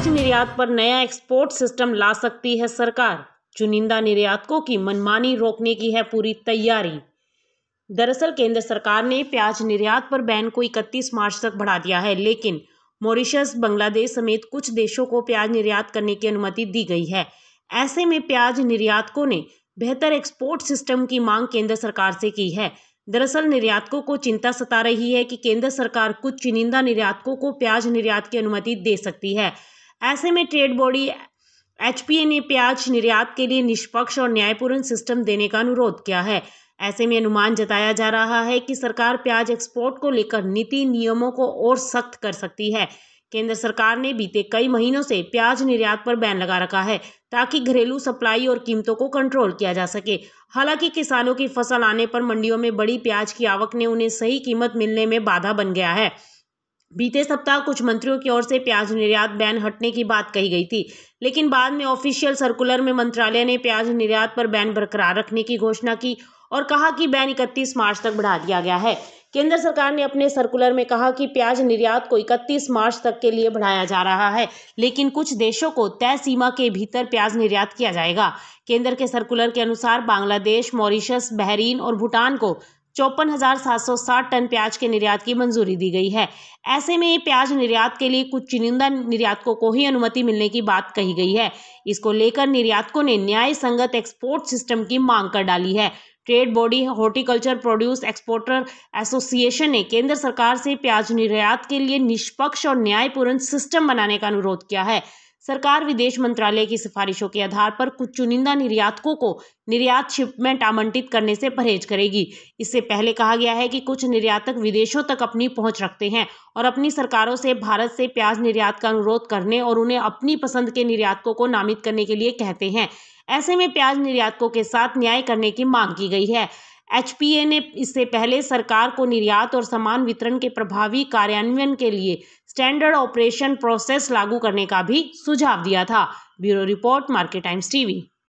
प्याज निर्यात पर नया एक्सपोर्ट सिस्टम ला सकती है सरकार चुनिंदा निर्यातकों की मनमानी रोकने की है पूरी तैयारी दरअसल केंद्र सरकार ने प्याज निर्यात पर बैन को 31 मार्च तक बढ़ा दिया है लेकिन मॉरिशस बांग्लादेश समेत कुछ देशों को प्याज निर्यात करने की अनुमति दी गई है ऐसे में प्याज निर्यातकों ने बेहतर एक्सपोर्ट सिस्टम की मांग केंद्र सरकार से की है दरअसल निर्यातकों को चिंता सता रही है कि केंद्र सरकार कुछ चुनिंदा निर्यातकों को प्याज निर्यात की अनुमति दे सकती है ऐसे में ट्रेड बॉडी एचपीए ने प्याज निर्यात के लिए निष्पक्ष और न्यायपूर्ण सिस्टम देने का अनुरोध किया है ऐसे में अनुमान जताया जा रहा है कि सरकार प्याज एक्सपोर्ट को लेकर नीति नियमों को और सख्त कर सकती है केंद्र सरकार ने बीते कई महीनों से प्याज निर्यात पर बैन लगा रखा है ताकि घरेलू सप्लाई और कीमतों को कंट्रोल किया जा सके हालांकि किसानों की फसल आने पर मंडियों में बड़ी प्याज की आवक ने उन्हें सही कीमत मिलने में बाधा बन गया है बीते सप्ताह कुछ मंत्रियों की ओर से प्याज निर्यात बैन हटने की बात कही गई थी लेकिन बाद में ऑफिशियल सर्कुलर में मंत्रालय ने प्याज निर्यात पर बैन बरकरार रखने की घोषणा की और कहा कि बैन 31 मार्च तक बढ़ा दिया गया है केंद्र सरकार ने अपने सर्कुलर में कहा कि प्याज निर्यात को 31 मार्च तक के लिए बढ़ाया जा रहा है लेकिन कुछ देशों को तय सीमा के भीतर प्याज निर्यात किया जाएगा केंद्र के सर्कुलर के अनुसार बांग्लादेश मॉरिशस बहरीन और भूटान को चौपन हज़ार सात सौ साठ टन प्याज के निर्यात की मंजूरी दी गई है ऐसे में प्याज निर्यात के लिए कुछ चुनिंदा निर्यातकों को ही अनुमति मिलने की बात कही गई है इसको लेकर निर्यातकों ने न्याय संगत एक्सपोर्ट सिस्टम की मांग कर डाली है trade body horticulture produce exporter association ने केंद्र सरकार से प्याज निर्यात के लिए निष्पक्ष और न्यायपूर्ण सिस्टम बनाने का अनुरोध किया है सरकार विदेश मंत्रालय की सिफारिशों के आधार पर कुछ चुनिंदा निर्यातकों को निर्यात शिपमेंट आमंत्रित करने से परहेज करेगी इससे पहले कहा गया है कि कुछ निर्यातक विदेशों तक अपनी पहुंच रखते हैं और अपनी सरकारों से भारत से प्याज निर्यात का अनुरोध करने और उन्हें अपनी पसंद के निर्यातकों को नामित करने के लिए कहते हैं ऐसे में प्याज निर्यातकों के साथ न्याय करने की मांग की गई है एचपीए ने इससे पहले सरकार को निर्यात और समान वितरण के प्रभावी कार्यान्वयन के लिए स्टैंडर्ड ऑपरेशन प्रोसेस लागू करने का भी सुझाव दिया था bureau report market times TV